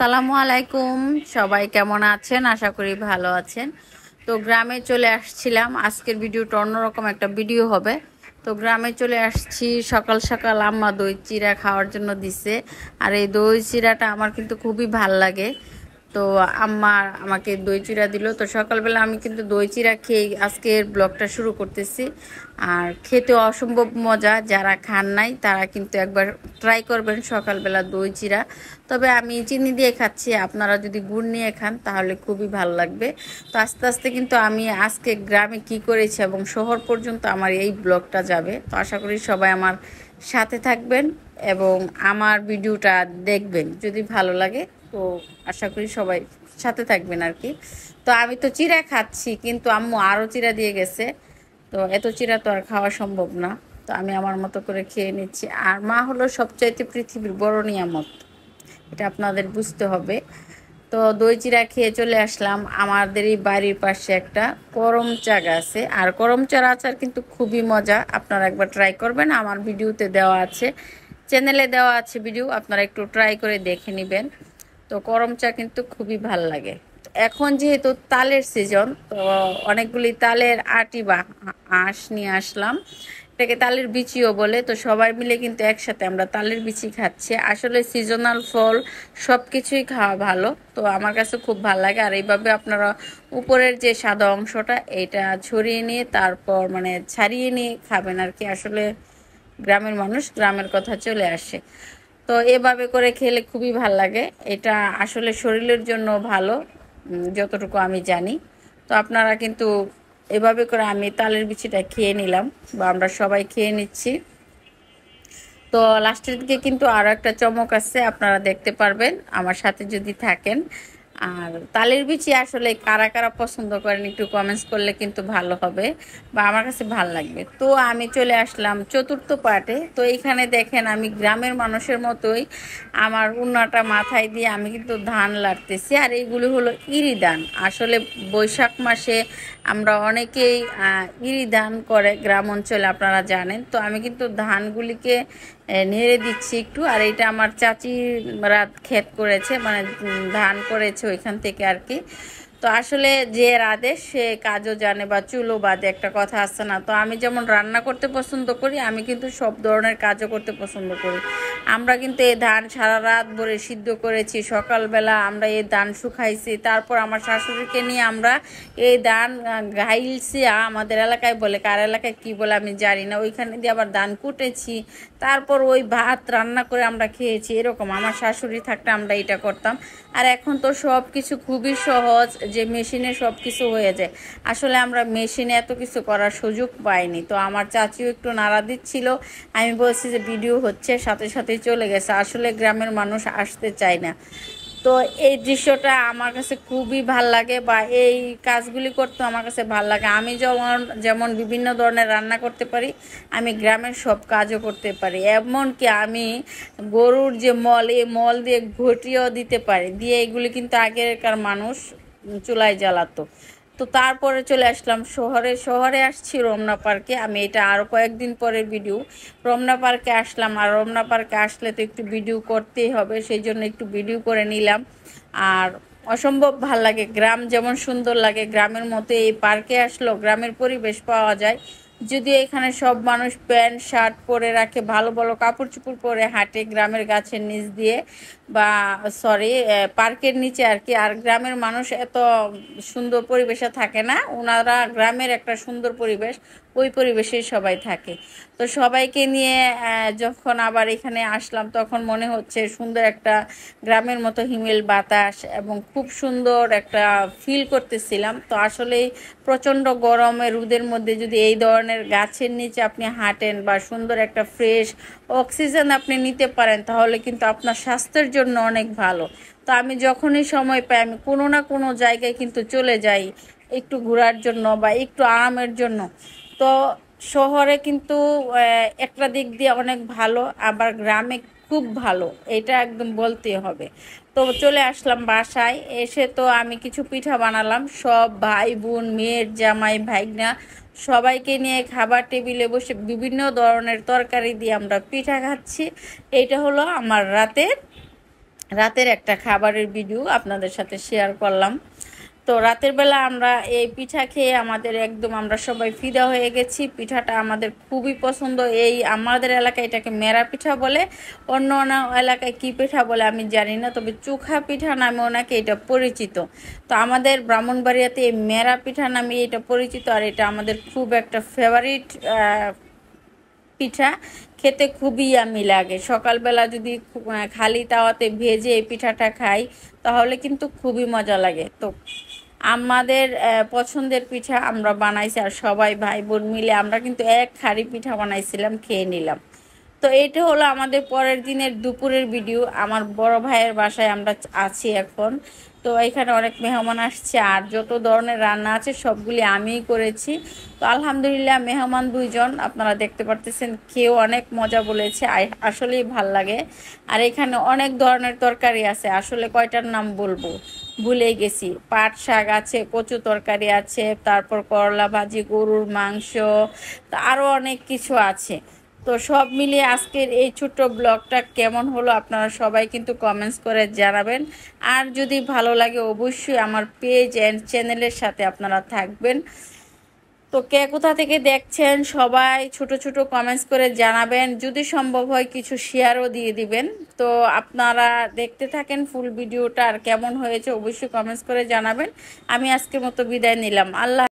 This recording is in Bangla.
সালামু আলাইকুম সবাই কেমন আছেন আশা করি ভালো আছেন তো গ্রামে চলে আসছিলাম আজকের ভিডিওটা অন্যরকম একটা ভিডিও হবে তো গ্রামে চলে আসছি সকাল সকাল আম্মা দই চিরা খাওয়ার জন্য দিছে আর এই দই চিরাটা আমার কিন্তু খুবই ভাল লাগে তো আম্মা আমাকে দই চিরা দিল তো সকালবেলা আমি কিন্তু দই চিরা খেয়ে আজকের ব্লগটা শুরু করতেছি আর খেতে অসম্ভব মজা যারা খান নাই তারা কিন্তু একবার ট্রাই করবেন সকালবেলা দই চিরা তবে আমি চিনি দিয়ে খাচ্ছি আপনারা যদি গুড় নিয়ে খান তাহলে খুবই ভালো লাগবে তো আস্তে আস্তে কিন্তু আমি আজকে গ্রামে কি করেছি এবং শহর পর্যন্ত আমার এই ব্লগটা যাবে তো আশা করি সবাই আমার সাথে থাকবেন এবং আমার ভিডিওটা দেখবেন যদি ভালো লাগে তো আশা করি সবাই সাথে থাকবেন আর কি তো আমি তো চিরা খাচ্ছি কিন্তু আম্মু আরও চিরা দিয়ে গেছে তো এত চিরা তো আর খাওয়া সম্ভব না তো আমি আমার মতো করে খেয়ে নিচ্ছি আর মা হলো সবচাইতে পৃথিবীর বড় নিয়ামত এটা আপনাদের বুঝতে হবে তো দই চিরা খেয়ে চলে আসলাম আমাদের এই বাড়ির পাশে একটা করম চা গাছে আর করম চার আচার কিন্তু খুবই মজা আপনারা একবার ট্রাই করবেন আমার ভিডিওতে দেওয়া আছে চ্যানেলে দেওয়া আছে ভিডিও আপনারা একটু ট্রাই করে দেখে নেবেন তো গরম চা কিন্তু খুবই ভাল লাগে এখন যেহেতু তালের সিজন তো অনেকগুলি তালের আটি বা আঁশ নিয়ে আসলাম এটাকে তালের বিচিও বলে তো সবাই মিলে কিন্তু একসাথে আমরা তালের বিচি খাচ্ছি আসলে সিজনাল ফল সব কিছুই খাওয়া ভালো তো আমার কাছে খুব ভালো লাগে আর এইভাবে আপনারা উপরের যে সাদা অংশটা এটা ছড়িয়ে নিয়ে তারপর মানে ছাড়িয়ে নিয়ে খাবেন আর কি আসলে গ্রামের মানুষ গ্রামের কথা চলে আসে তো এভাবে করে খেলে খুবই ভাল লাগে এটা আসলে শরীরের জন্য ভালো যতটুকু আমি জানি তো আপনারা কিন্তু এভাবে করে আমি তালের বিচিটা খেয়ে নিলাম বা আমরা সবাই খেয়ে নিচ্ছি তো লাস্টের দিকে কিন্তু আরও একটা চমক আছে আপনারা দেখতে পারবেন আমার সাথে যদি থাকেন আর তালের বিচি আসলে কারা কারা পছন্দ করেন একটু কমেন্টস করলে কিন্তু ভালো হবে বা আমার কাছে ভাল লাগবে তো আমি চলে আসলাম চতুর্থ পার্টে তো এইখানে দেখেন আমি গ্রামের মানুষের মতোই আমার উন্নাটা মাথায় দিয়ে আমি কিন্তু ধান লাড়তেছি আর এইগুলি হলো ইরি ধান আসলে বৈশাখ মাসে আমরা অনেকেই ইরি ধান করে গ্রাম অঞ্চলে আপনারা জানেন তো আমি কিন্তু ধানগুলিকে নেড়ে দিচ্ছি একটু আর এটা আমার চাচি রাত ক্ষেত করেছে মানে ধান করেছে ওইখান থেকে আর কি তো আসলে যে রাধে সে কাজও জানে বা চুলো বাদে একটা কথা আসছে না তো আমি যেমন রান্না করতে পছন্দ করি আমি কিন্তু সব ধরনের কাজও করতে পছন্দ করি আমরা কিন্তু এই ধান সারা রাত ভরে সিদ্ধ করেছি সকালবেলা আমরা এই ধান শুকাইছি তারপর আমার শাশুড়িকে নিয়ে আমরা এই ধান গাইলছি আমাদের এলাকায় বলে কার এলাকায় কি বলে আমি জানি না ওইখানে দিয়ে আবার ধান কুটেছি তারপর ওই ভাত রান্না করে আমরা খেয়েছি এরকম আমার শাশুড়ি থাকতে আমরা এটা করতাম আর এখন তো সব কিছু খুবই সহজ যে মেশিনে সব কিছু হয়ে যায় আসলে আমরা মেশিনে এত কিছু করার সুযোগ পাইনি তো আমার চাচিও একটু নাড়া দিচ্ছিল আমি বলছি যে ভিডিও হচ্ছে সাথে সাথে চলে গেছে আসলে গ্রামের মানুষ আসতে চায় না তো এই দৃশ্যটা আমার কাছে খুবই ভাল লাগে বা এই কাজগুলি করতে আমার কাছে ভাল লাগে আমি যেমন যেমন বিভিন্ন ধরনের রান্না করতে পারি আমি গ্রামের সব কাজও করতে পারি এমনকি আমি গরুর যে মল এই মল দিয়ে ঘটিয়েও দিতে পারি দিয়ে এগুলি কিন্তু আগেকার মানুষ চুলায় জ্বালাতো তো তারপরে চলে আসলাম শহরে শহরে আসছি রমনা পার্কে আমি এটা আরও কয়েকদিন পরের ভিডিও রমনা পার্কে আসলাম আর রমনা পার্কে আসলে তো একটু ভিডিও করতেই হবে সেই জন্য একটু ভিডিও করে নিলাম আর অসম্ভব ভাল লাগে গ্রাম যেমন সুন্দর লাগে গ্রামের মতো এই পার্কে আসলো গ্রামের পরিবেশ পাওয়া যায় যদিও এখানে সব মানুষ প্যান্ট শার্ট পরে রাখে ভালো ভালো কাপড় চুপড় পরে হাঁটে গ্রামের গাছের নিচ দিয়ে বা সরি পার্কের নিচে আর কি আর গ্রামের মানুষ এত সুন্দর পরিবেশে থাকে না ওনারা গ্রামের একটা সুন্দর পরিবেশ ওই পরিবেশে সবাই থাকে তো সবাইকে নিয়ে যখন আবার এখানে আসলাম তখন মনে হচ্ছে সুন্দর একটা গ্রামের মতো হিমেল বাতাস এবং খুব সুন্দর একটা ফিল করতেছিলাম তো আসলে প্রচণ্ড গরমে রোদের মধ্যে যদি এই ধরনের গাছের নিচে আপনি হাঁটেন বা সুন্দর একটা ফ্রেশ অক্সিজেন আপনি নিতে পারেন তাহলে কিন্তু আপনার স্বাস্থ্যের জন্য অনেক ভালো তো আমি যখনই সময় পাই আমি কোনো না কোনো জায়গায় কিন্তু চলে যাই একটু ঘোরার জন্য বা একটু আরামের জন্য তো শহরে কিন্তু একটা দিক দিয়ে অনেক ভালো আবার গ্রামে খুব ভালো এটা একদম বলতে হবে তো চলে আসলাম বাসায় এসে তো আমি কিছু পিঠা বানালাম সব ভাই বোন মেয়ের জামাই ভাইগনা সবাইকে নিয়ে খাবার টেবিলে বসে বিভিন্ন ধরনের তরকারি দিয়ে আমরা পিঠা খাচ্ছি এটা হলো আমার রাতের রাতের একটা খাবারের ভিডিও আপনাদের সাথে শেয়ার করলাম তো রাতের বেলা আমরা এই পিঠা খেয়ে আমাদের একদম আমরা সবাই ফিদা হয়ে গেছি পিঠাটা আমাদের খুবই পছন্দ এই আমাদের এলাকায় এটাকে মেরা পিঠা বলে অন্য অন্য এলাকায় কি পিঠা বলে আমি জানি না তবে চোখা পিঠা নামে ওনাকে এটা পরিচিত তো আমাদের ব্রাহ্মণবাড়িয়াতে এই মেরা পিঠা নামে এটা পরিচিত আর এটা আমাদের খুব একটা ফেভারিট পিঠা খেতে খুবই আমি লাগে সকালবেলা যদি খালি তাওয়াতে ভেজে এই পিঠাটা খাই তাহলে কিন্তু খুবই মজা লাগে তো আমাদের পছন্দের পিঠা আমরা বানাইছি আর সবাই ভাই বোন মিলে আমরা কিন্তু এক খাড়ি পিঠা বানাইছিলাম খেয়ে নিলাম তো এটা হলো আমাদের পরের দিনের দুপুরের ভিডিও আমার বড় ভাইয়ের বাসায় আমরা আছি এখন তো এখানে অনেক মেহমান আসছে আর যত ধরনের রান্না আছে সবগুলি আমিই করেছি তো আলহামদুলিল্লাহ মেহমান দুইজন আপনারা দেখতে পারতেছেন কেউ অনেক মজা বলেছে আসলেই ভাল লাগে আর এখানে অনেক ধরনের তরকারি আছে আসলে কয়টার নাম বলবো ভুলে গেছি পাট শাক আছে কচু তরকারি আছে তারপর করলা ভাজি গরুর মাংস আরও অনেক কিছু আছে তো সব মিলিয়ে আজকের এই ছোট্ট ব্লগটা কেমন হলো আপনারা সবাই কিন্তু কমেন্টস করে জানাবেন আর যদি ভালো লাগে অবশ্যই আমার পেজ অ্যান্ড চ্যানেলের সাথে আপনারা থাকবেন তো কে কোথা থেকে দেখছেন সবাই ছোট ছোট কমেন্টস করে জানাবেন যদি সম্ভব হয় কিছু শেয়ারও দিয়ে দিবেন তো আপনারা দেখতে থাকেন ফুল ভিডিওটা আর কেমন হয়েছে অবশ্যই কমেন্টস করে জানাবেন আমি আজকের মতো বিদায় নিলাম আল্লাহ